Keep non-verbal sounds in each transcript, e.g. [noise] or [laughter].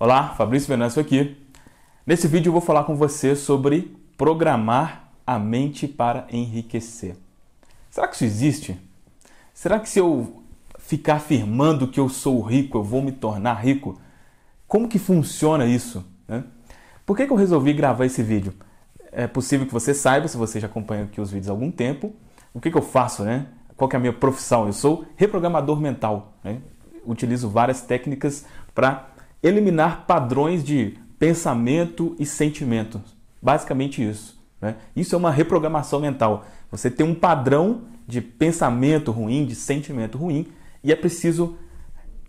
Olá, Fabrício Venâncio aqui. Nesse vídeo eu vou falar com você sobre programar a mente para enriquecer. Será que isso existe? Será que se eu ficar afirmando que eu sou rico, eu vou me tornar rico? Como que funciona isso? Né? Por que, que eu resolvi gravar esse vídeo? É possível que você saiba, se você já acompanha aqui os vídeos há algum tempo, o que, que eu faço, né? Qual é a minha profissão? Eu sou reprogramador mental. Né? Utilizo várias técnicas para eliminar padrões de pensamento e sentimento. Basicamente isso. Né? Isso é uma reprogramação mental. Você tem um padrão de pensamento ruim, de sentimento ruim, e é preciso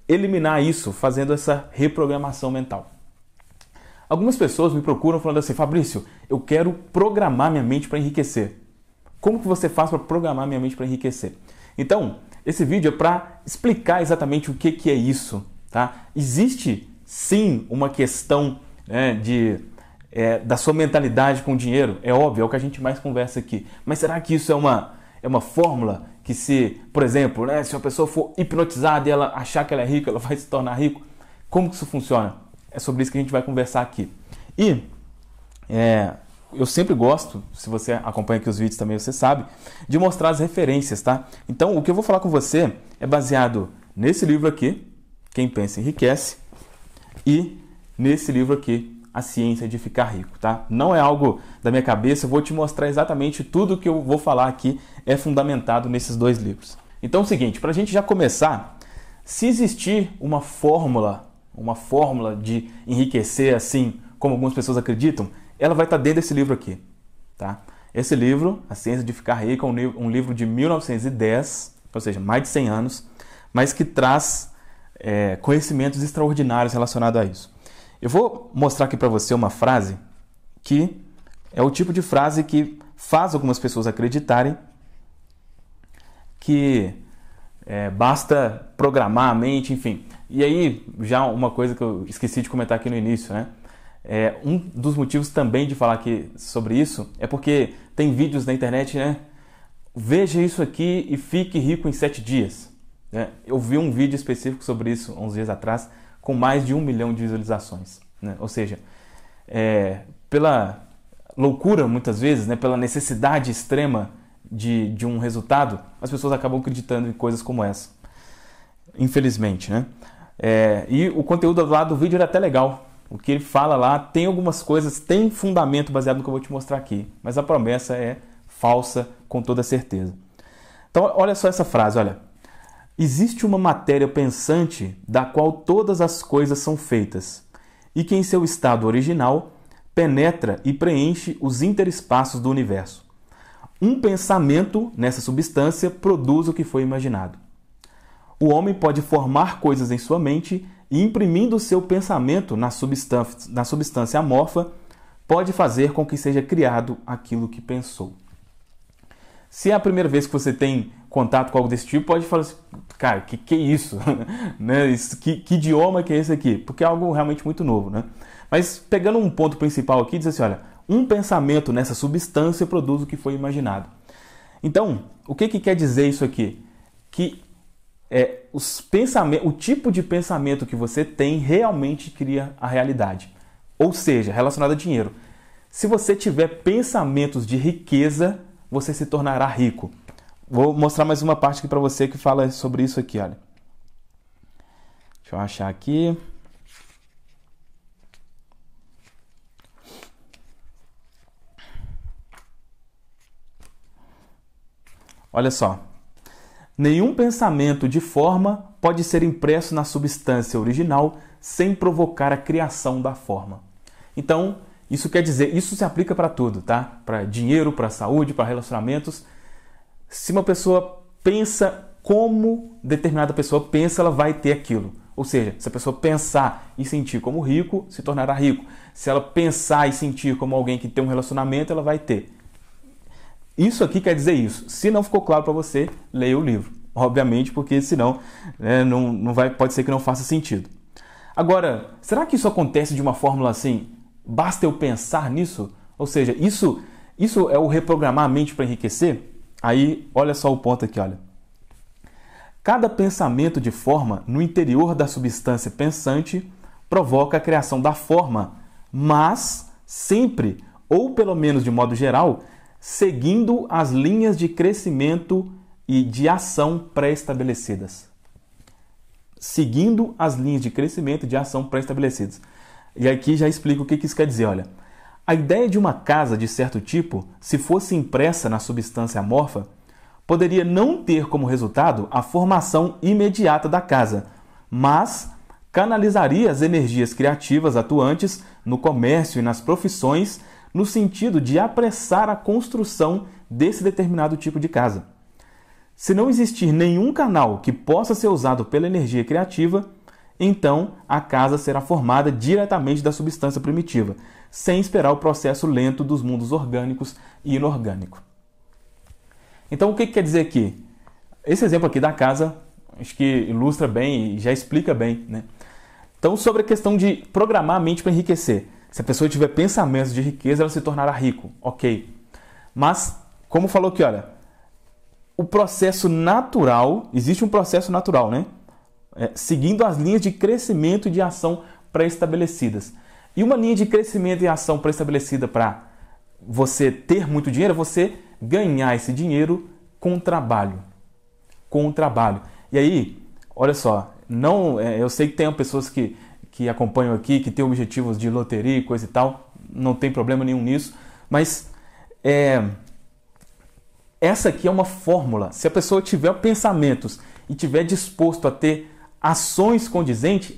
eliminar isso fazendo essa reprogramação mental. Algumas pessoas me procuram falando assim, Fabrício, eu quero programar minha mente para enriquecer. Como que você faz para programar minha mente para enriquecer? Então, esse vídeo é para explicar exatamente o que, que é isso. Tá? Existe sim uma questão né, de, é, da sua mentalidade com o dinheiro. É óbvio, é o que a gente mais conversa aqui. Mas será que isso é uma, é uma fórmula que se, por exemplo, né, se uma pessoa for hipnotizada e ela achar que ela é rica, ela vai se tornar rico? Como que isso funciona? É sobre isso que a gente vai conversar aqui. E é, eu sempre gosto, se você acompanha aqui os vídeos também, você sabe, de mostrar as referências, tá? Então, o que eu vou falar com você é baseado nesse livro aqui, Quem Pensa Enriquece, e nesse livro aqui, A Ciência de Ficar Rico, tá? Não é algo da minha cabeça, eu vou te mostrar exatamente tudo que eu vou falar aqui é fundamentado nesses dois livros. Então é o seguinte, para a gente já começar, se existir uma fórmula, uma fórmula de enriquecer assim, como algumas pessoas acreditam, ela vai estar tá dentro desse livro aqui, tá? Esse livro, A Ciência de Ficar Rico, é um livro de 1910, ou seja, mais de 100 anos, mas que traz é, conhecimentos extraordinários relacionados a isso. Eu vou mostrar aqui para você uma frase que é o tipo de frase que faz algumas pessoas acreditarem que é, basta programar a mente, enfim. E aí, já uma coisa que eu esqueci de comentar aqui no início, né? É, um dos motivos também de falar aqui sobre isso é porque tem vídeos na internet, né? Veja isso aqui e fique rico em sete dias. Né? Eu vi um vídeo específico sobre isso uns dias atrás, com mais de um milhão de visualizações. Né? Ou seja, é, pela loucura muitas vezes, né? pela necessidade extrema de, de um resultado, as pessoas acabam acreditando em coisas como essa. Infelizmente, né? É, e o conteúdo lá do vídeo era até legal. O que ele fala lá tem algumas coisas, tem fundamento baseado no que eu vou te mostrar aqui. Mas a promessa é falsa com toda certeza. Então, olha só essa frase, olha. Existe uma matéria pensante da qual todas as coisas são feitas, e que em seu estado original penetra e preenche os interespaços do universo. Um pensamento nessa substância produz o que foi imaginado. O homem pode formar coisas em sua mente e, imprimindo o seu pensamento na substância, na substância amorfa, pode fazer com que seja criado aquilo que pensou. Se é a primeira vez que você tem contato com algo desse tipo, pode falar assim, cara, que que é isso? [laughs] né? isso que, que, idioma que é esse aqui? Porque é algo realmente muito novo, né? Mas pegando um ponto principal aqui, diz assim, olha, um pensamento nessa substância produz o que foi imaginado. Então, o que, que quer dizer isso aqui? Que é, os o tipo de pensamento que você tem realmente cria a realidade. Ou seja, relacionado a dinheiro. Se você tiver pensamentos de riqueza, você se tornará rico. Vou mostrar mais uma parte aqui para você que fala sobre isso aqui, olha. Deixa eu achar aqui. Olha só. Nenhum pensamento de forma pode ser impresso na substância original sem provocar a criação da forma. Então, isso quer dizer, isso se aplica para tudo, tá? Para dinheiro, para saúde, para relacionamentos. Se uma pessoa pensa como determinada pessoa pensa, ela vai ter aquilo. Ou seja, se a pessoa pensar e sentir como rico, se tornará rico. Se ela pensar e sentir como alguém que tem um relacionamento, ela vai ter. Isso aqui quer dizer isso. Se não ficou claro para você, leia o livro. Obviamente, porque senão né, não, não vai, pode ser que não faça sentido. Agora, será que isso acontece de uma fórmula assim? Basta eu pensar nisso? Ou seja, isso, isso é o reprogramar a mente para enriquecer? Aí, olha só o ponto aqui, olha. Cada pensamento de forma no interior da substância pensante provoca a criação da forma, mas sempre, ou pelo menos de modo geral, seguindo as linhas de crescimento e de ação pré-estabelecidas. Seguindo as linhas de crescimento e de ação pré-estabelecidas. E aqui já explico o que isso quer dizer, olha. A ideia de uma casa de certo tipo, se fosse impressa na substância amorfa, poderia não ter como resultado a formação imediata da casa, mas canalizaria as energias criativas atuantes no comércio e nas profissões no sentido de apressar a construção desse determinado tipo de casa. Se não existir nenhum canal que possa ser usado pela energia criativa, então a casa será formada diretamente da substância primitiva, sem esperar o processo lento dos mundos orgânicos e inorgânicos. Então, o que, que quer dizer aqui? Esse exemplo aqui da casa acho que ilustra bem e já explica bem. Né? Então, sobre a questão de programar a mente para enriquecer. Se a pessoa tiver pensamentos de riqueza, ela se tornará rico, ok. Mas, como falou aqui, olha, o processo natural, existe um processo natural, né? é, seguindo as linhas de crescimento e de ação pré-estabelecidas. E uma linha de crescimento e ação pré-estabelecida para você ter muito dinheiro é você ganhar esse dinheiro com trabalho. Com trabalho. E aí, olha só, não, é, eu sei que tem pessoas que, que acompanham aqui, que têm objetivos de loteria e coisa e tal, não tem problema nenhum nisso, mas é, essa aqui é uma fórmula. Se a pessoa tiver pensamentos e tiver disposto a ter ações condizentes,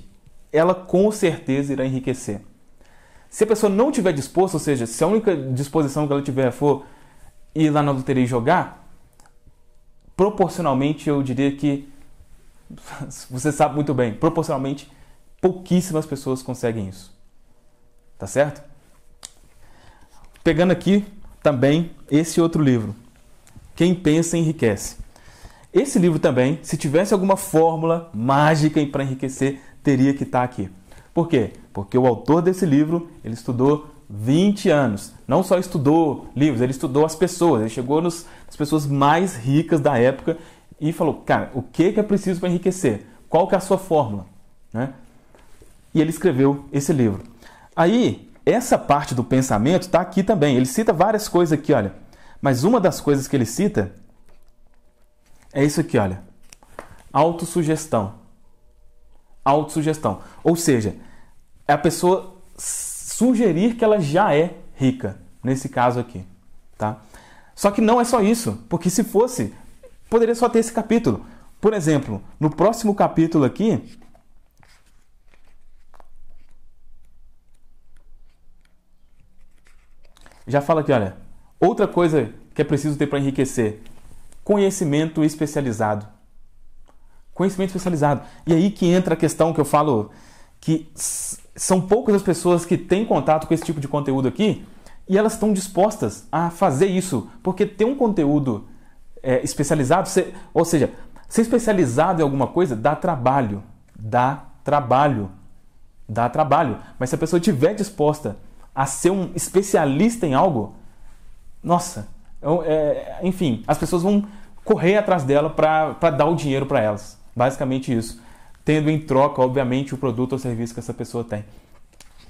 ela com certeza irá enriquecer. Se a pessoa não tiver disposta, ou seja, se a única disposição que ela tiver for ir lá na loteria e jogar, proporcionalmente eu diria que [laughs] você sabe muito bem, proporcionalmente pouquíssimas pessoas conseguem isso. Tá certo? Pegando aqui também esse outro livro, Quem pensa enriquece. Esse livro também, se tivesse alguma fórmula mágica para enriquecer, teria que estar tá aqui. Por quê? Porque o autor desse livro, ele estudou 20 anos. Não só estudou livros, ele estudou as pessoas. Ele chegou nos, nas pessoas mais ricas da época e falou, cara, o que, que é preciso para enriquecer? Qual que é a sua fórmula? Né? E ele escreveu esse livro. Aí, essa parte do pensamento está aqui também. Ele cita várias coisas aqui, olha. Mas uma das coisas que ele cita é isso aqui, olha. Autossugestão. Autossugestão. Ou seja, é a pessoa sugerir que ela já é rica, nesse caso aqui, tá? Só que não é só isso, porque se fosse, poderia só ter esse capítulo. Por exemplo, no próximo capítulo aqui, já fala aqui, olha, outra coisa que é preciso ter para enriquecer, conhecimento especializado. Conhecimento especializado. E aí que entra a questão que eu falo que são poucas as pessoas que têm contato com esse tipo de conteúdo aqui e elas estão dispostas a fazer isso, porque ter um conteúdo é, especializado, ser, ou seja, ser especializado em alguma coisa dá trabalho, dá trabalho, dá trabalho. Mas se a pessoa estiver disposta a ser um especialista em algo, nossa, então, é, enfim, as pessoas vão correr atrás dela para dar o dinheiro para elas. Basicamente isso. Tendo em troca, obviamente, o produto ou serviço que essa pessoa tem.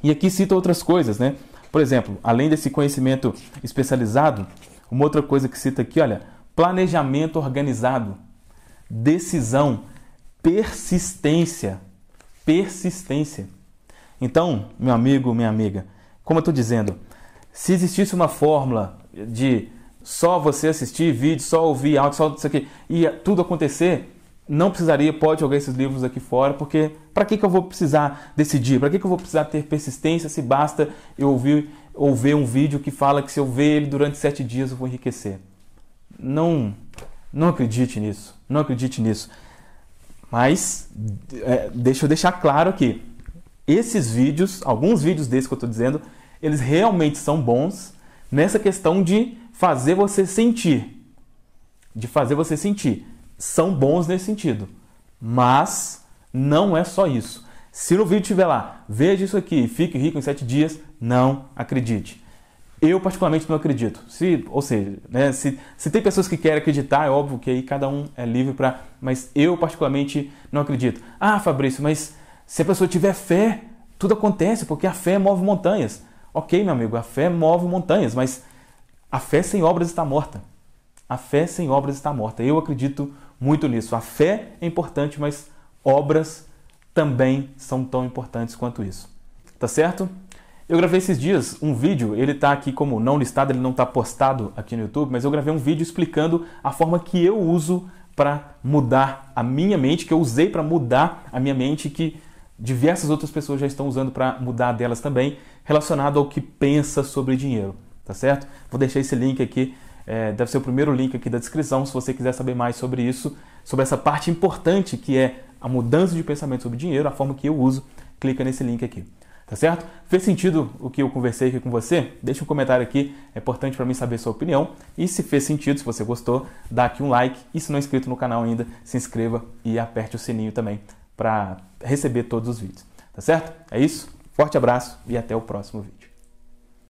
E aqui cita outras coisas, né? Por exemplo, além desse conhecimento especializado, uma outra coisa que cita aqui, olha, planejamento organizado, decisão, persistência, persistência. Então, meu amigo, minha amiga, como eu estou dizendo, se existisse uma fórmula de só você assistir vídeo, só ouvir áudio, só isso aqui, e tudo acontecer, não precisaria, pode jogar esses livros aqui fora, porque para que, que eu vou precisar decidir? Para que, que eu vou precisar ter persistência se basta eu ouvir ou ver um vídeo que fala que se eu ver ele durante sete dias eu vou enriquecer? Não, não acredite nisso, não acredite nisso. Mas é, deixa eu deixar claro aqui, esses vídeos, alguns vídeos desses que eu estou dizendo, eles realmente são bons nessa questão de fazer você sentir. De fazer você sentir. São bons nesse sentido. Mas não é só isso. Se no vídeo estiver lá, veja isso aqui, fique rico em sete dias, não acredite. Eu particularmente não acredito. Se, ou seja, né, se, se tem pessoas que querem acreditar, é óbvio que aí cada um é livre para. Mas eu particularmente não acredito. Ah, Fabrício, mas se a pessoa tiver fé, tudo acontece, porque a fé move montanhas. Ok, meu amigo, a fé move montanhas, mas a fé sem obras está morta. A fé sem obras está morta. Eu acredito muito nisso. A fé é importante, mas obras também são tão importantes quanto isso. Tá certo? Eu gravei esses dias um vídeo, ele está aqui como não listado, ele não está postado aqui no YouTube, mas eu gravei um vídeo explicando a forma que eu uso para mudar a minha mente, que eu usei para mudar a minha mente, que diversas outras pessoas já estão usando para mudar delas também, relacionado ao que pensa sobre dinheiro tá certo? Vou deixar esse link aqui, é, deve ser o primeiro link aqui da descrição, se você quiser saber mais sobre isso, sobre essa parte importante que é a mudança de pensamento sobre dinheiro, a forma que eu uso, clica nesse link aqui. Tá certo? Fez sentido o que eu conversei aqui com você? Deixa um comentário aqui, é importante para mim saber sua opinião. E se fez sentido, se você gostou, dá aqui um like. E se não é inscrito no canal ainda, se inscreva e aperte o sininho também para receber todos os vídeos. Tá certo? É isso? Forte abraço e até o próximo vídeo.